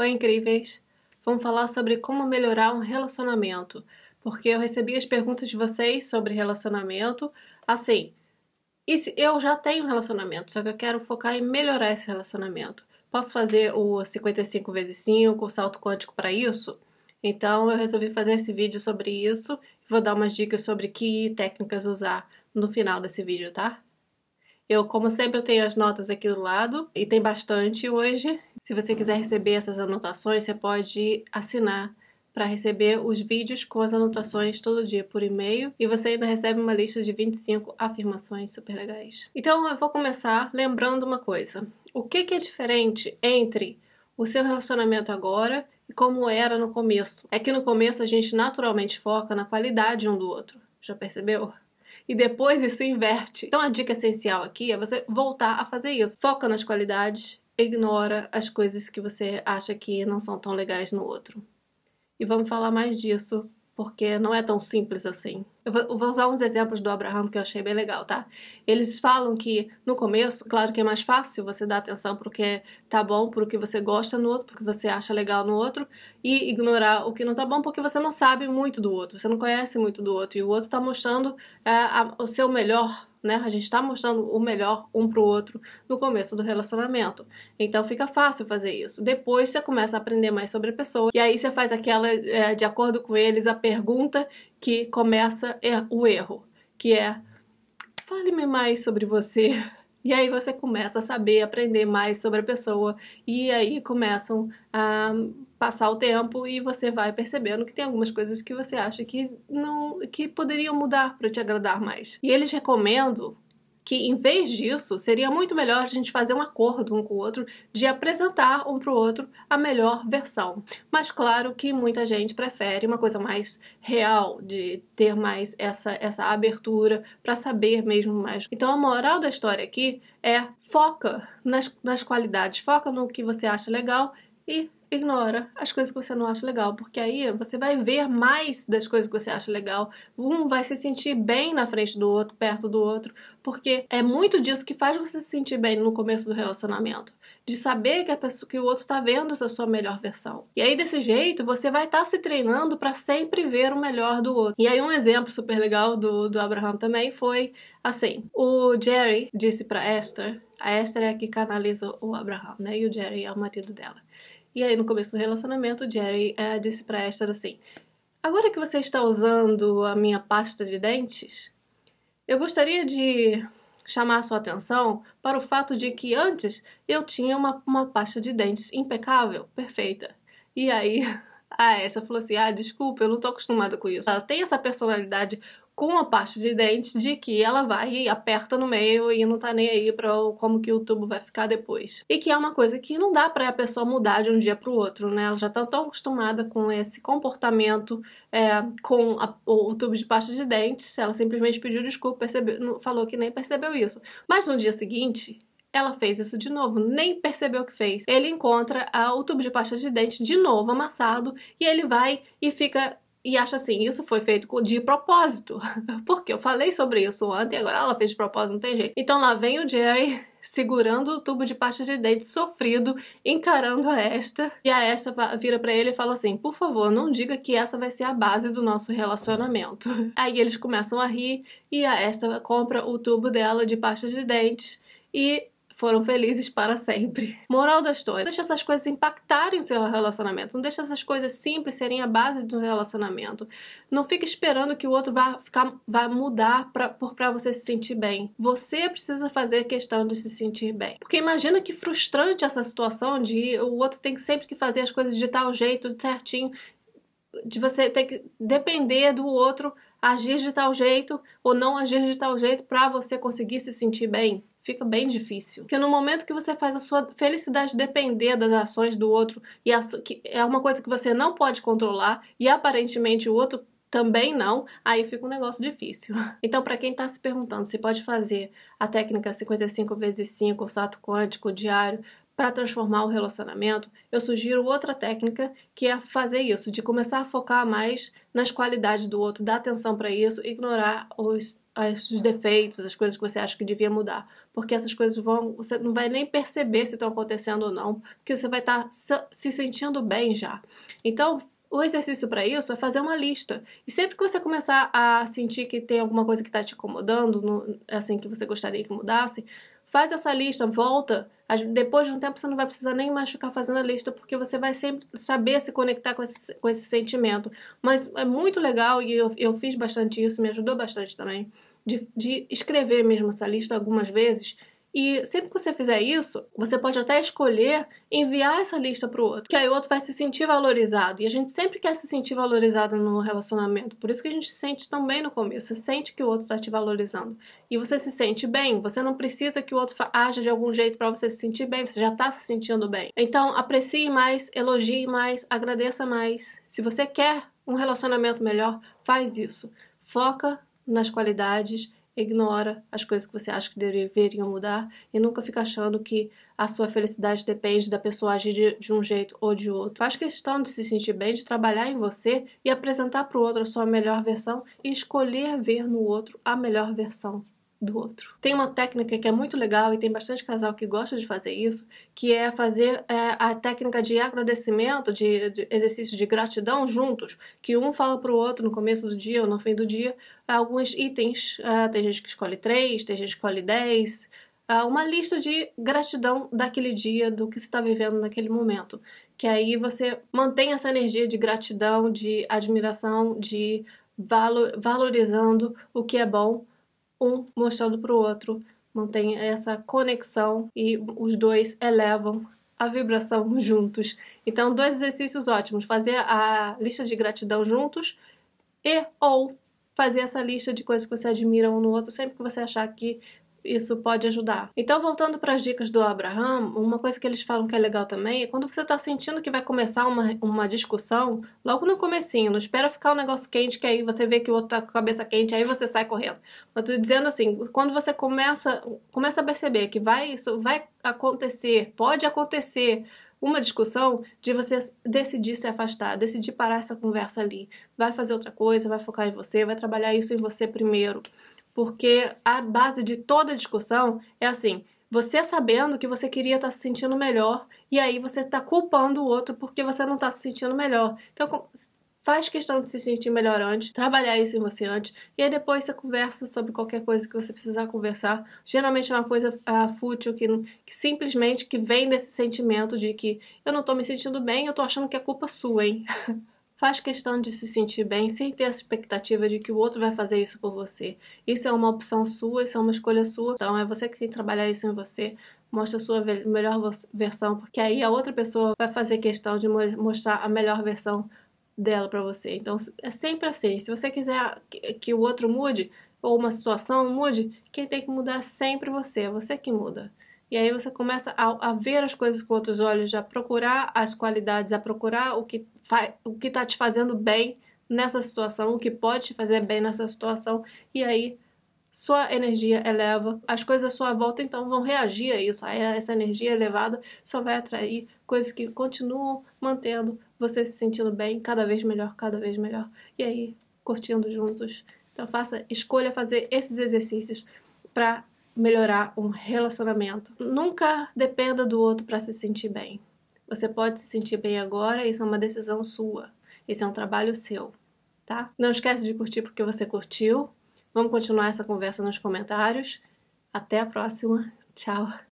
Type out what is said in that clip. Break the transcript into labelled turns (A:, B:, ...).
A: Oi, incríveis! Vamos falar sobre como melhorar um relacionamento, porque eu recebi as perguntas de vocês sobre relacionamento. Assim, eu já tenho um relacionamento, só que eu quero focar em melhorar esse relacionamento. Posso fazer o 55 vezes 5, o salto quântico para isso? Então, eu resolvi fazer esse vídeo sobre isso. Vou dar umas dicas sobre que técnicas usar no final desse vídeo, tá? Eu, como sempre, tenho as notas aqui do lado e tem bastante hoje. Se você quiser receber essas anotações, você pode assinar para receber os vídeos com as anotações todo dia por e-mail e você ainda recebe uma lista de 25 afirmações super legais. Então eu vou começar lembrando uma coisa. O que, que é diferente entre o seu relacionamento agora e como era no começo? É que no começo a gente naturalmente foca na qualidade um do outro. Já percebeu? e depois isso inverte. Então a dica essencial aqui é você voltar a fazer isso. Foca nas qualidades ignora as coisas que você acha que não são tão legais no outro. E vamos falar mais disso, porque não é tão simples assim. Eu vou, usar uns exemplos do Abraham que eu achei bem legal, tá? Eles falam que no começo, claro que é mais fácil você dar atenção pro que tá bom, pro que você gosta no outro, pro que você acha legal no outro, e ignorar o que não tá bom, porque você não sabe muito do outro, você não conhece muito do outro, e o outro tá mostrando é, a, o seu melhor né? A gente está mostrando o melhor um para o outro no começo do relacionamento. Então fica fácil fazer isso. Depois você começa a aprender mais sobre a pessoa e aí você faz aquela, é, de acordo com eles, a pergunta que começa é o erro, que é fale-me mais sobre você. E aí você começa a saber, aprender mais sobre a pessoa, e aí começam a passar o tempo e você vai percebendo que tem algumas coisas que você acha que não que poderiam mudar para te agradar mais. E eles recomendam que, em vez disso, seria muito melhor a gente fazer um acordo um com o outro de apresentar um para o outro a melhor versão. Mas claro que muita gente prefere uma coisa mais real, de ter mais essa, essa abertura para saber mesmo mais. Então a moral da história aqui é foca nas, nas qualidades, foca no que você acha legal e ignora as coisas que você não acha legal, porque aí você vai ver mais das coisas que você acha legal. Um vai se sentir bem na frente do outro, perto do outro, porque é muito disso que faz você se sentir bem no começo do relacionamento, de saber que a pessoa que o outro está vendo a sua melhor versão. E aí desse jeito você vai estar tá se treinando para sempre ver o melhor do outro. E aí um exemplo super legal do do Abraham também foi assim, o Jerry disse para Esther, a Esther é a que canaliza o Abraham, né? E o Jerry é o marido dela. E aí, no começo do relacionamento, o Jerry é, disse pra Esther assim: Agora que você está usando a minha pasta de dentes, eu gostaria de chamar sua atenção para o fato de que antes eu tinha uma, uma pasta de dentes impecável, perfeita. E aí, a Esther falou assim: Ah, desculpa, eu não tô acostumada com isso. Ela tem essa personalidade com a parte de dente de que ela vai e aperta no meio e não tá nem aí para como que o tubo vai ficar depois. E que é uma coisa que não dá pra a pessoa mudar de um dia pro outro, né? Ela já tá tão acostumada com esse comportamento, é, com a, o, o tubo de pasta de dente ela simplesmente pediu desculpa, percebeu, falou que nem percebeu isso. Mas no dia seguinte, ela fez isso de novo, nem percebeu que fez. Ele encontra ah, o tubo de pasta de dente de novo amassado e ele vai e fica e acha assim, isso foi feito de propósito. Porque eu falei sobre isso ontem, agora ela fez de propósito, não tem jeito. Então lá vem o Jerry segurando o tubo de pasta de dente, sofrido, encarando a Esther. E a Esther vira para ele e fala assim: Por favor, não diga que essa vai ser a base do nosso relacionamento. Aí eles começam a rir e a Esther compra o tubo dela de pasta de dente. E foram felizes para sempre. Moral da história: deixa essas coisas impactarem o seu relacionamento. Não deixa essas coisas simples serem a base do relacionamento. Não fica esperando que o outro vá ficar, vá mudar para para você se sentir bem. Você precisa fazer questão de se sentir bem. Porque imagina que frustrante essa situação de o outro tem sempre que fazer as coisas de tal jeito, certinho, de você ter que depender do outro agir de tal jeito ou não agir de tal jeito para você conseguir se sentir bem fica bem difícil. Porque no momento que você faz a sua felicidade depender das ações do outro, e a, que é uma coisa que você não pode controlar, e aparentemente o outro também não, aí fica um negócio difícil. Então, para quem está se perguntando se pode fazer a técnica 55 vezes 5, o salto quântico, o diário, para transformar o relacionamento, eu sugiro outra técnica que é fazer isso, de começar a focar mais nas qualidades do outro, dar atenção para isso, ignorar os, os defeitos, as coisas que você acha que devia mudar, porque essas coisas vão, você não vai nem perceber se estão acontecendo ou não, porque você vai tá estar se sentindo bem já. Então, o exercício para isso é fazer uma lista. E sempre que você começar a sentir que tem alguma coisa que está te incomodando, no, assim, que você gostaria que mudasse, faz essa lista, volta. Depois de um tempo você não vai precisar nem mais ficar fazendo a lista, porque você vai sempre saber se conectar com esse, com esse sentimento. Mas é muito legal e eu, eu fiz bastante isso, me ajudou bastante também. De, de escrever mesmo essa lista algumas vezes e sempre que você fizer isso, você pode até escolher enviar essa lista para o outro, que aí o outro vai se sentir valorizado. E a gente sempre quer se sentir valorizado no relacionamento, por isso que a gente se sente tão bem no começo. Você sente que o outro está te valorizando e você se sente bem. Você não precisa que o outro haja de algum jeito para você se sentir bem. Você já está se sentindo bem. Então aprecie mais, elogie mais, agradeça mais. Se você quer um relacionamento melhor, faz isso. Foca nas qualidades ignora as coisas que você acha que deveriam mudar e nunca fica achando que a sua felicidade depende da pessoa agir de, de um jeito ou de outro. Faz questão de se sentir bem, de trabalhar em você e apresentar para o outro a sua melhor versão e escolher ver no outro a melhor versão do outro. Tem uma técnica que é muito legal e tem bastante casal que gosta de fazer isso, que é fazer é, a técnica de agradecimento, de, de, exercício de gratidão juntos, que um fala para o outro no começo do dia ou no fim do dia alguns itens. Ah, tem gente que escolhe três, tem gente que escolhe dez, ah, uma lista de gratidão daquele dia, do que você está vivendo naquele momento. Que aí você mantém essa energia de gratidão, de admiração, de valor, valorizando o que é bom um mostrando para o outro, mantém essa conexão e os dois elevam a vibração juntos. Então, dois exercícios ótimos: fazer a lista de gratidão juntos e ou fazer essa lista de coisas que você admira um no outro sempre que você achar que isso pode ajudar. Então, voltando para as dicas do Abraham, uma coisa que eles falam que é legal também é quando você está sentindo que vai começar uma, uma discussão, logo no comecinho, não espera ficar um negócio quente que aí você vê que o outro tá com a cabeça quente, aí você sai correndo. Mas estou dizendo assim, quando você começa, começa a perceber que vai isso vai acontecer, pode acontecer uma discussão de você decidir se afastar, decidir parar essa conversa ali. Vai fazer outra coisa, vai focar em você, vai trabalhar isso em você primeiro porque a base de toda discussão é assim: você sabendo que você queria estar tá se sentindo melhor e aí você está culpando o outro porque você não está se sentindo melhor. Então faz questão de se sentir melhor antes, trabalhar isso em você antes e aí depois você conversa sobre qualquer coisa que você precisar conversar. Geralmente é uma coisa ah, fútil que, que simplesmente que vem desse sentimento de que eu não estou me sentindo bem, eu estou achando que é culpa sua, hein? Faz questão de se sentir bem sem ter a expectativa de que o outro vai fazer isso por você. Isso é uma opção sua, isso é uma escolha sua. Então é você que tem que trabalhar isso em você. Mostra a sua melhor versão, porque aí a outra pessoa vai fazer questão de mostrar a melhor versão dela para você. Então é sempre assim. Se você quiser que o outro mude ou uma situação mude, quem tem que mudar é sempre você, é você que muda. E aí você começa a, a, ver as coisas com outros olhos, a procurar as qualidades, a procurar o que o que está te fazendo bem nessa situação, o que pode te fazer bem nessa situação, e aí sua energia eleva, as coisas à sua volta então vão reagir a isso. Aí essa energia elevada só vai atrair coisas que continuam mantendo você se sentindo bem, cada vez melhor, cada vez melhor. E aí, curtindo juntos. Então faça, escolha fazer esses exercícios para melhorar um relacionamento. Nunca dependa do outro para se sentir bem. Você pode se sentir bem agora, isso é uma decisão sua. Isso é um trabalho seu, tá? Não esquece de curtir porque você curtiu. Vamos continuar essa conversa nos comentários. Até a próxima. Tchau.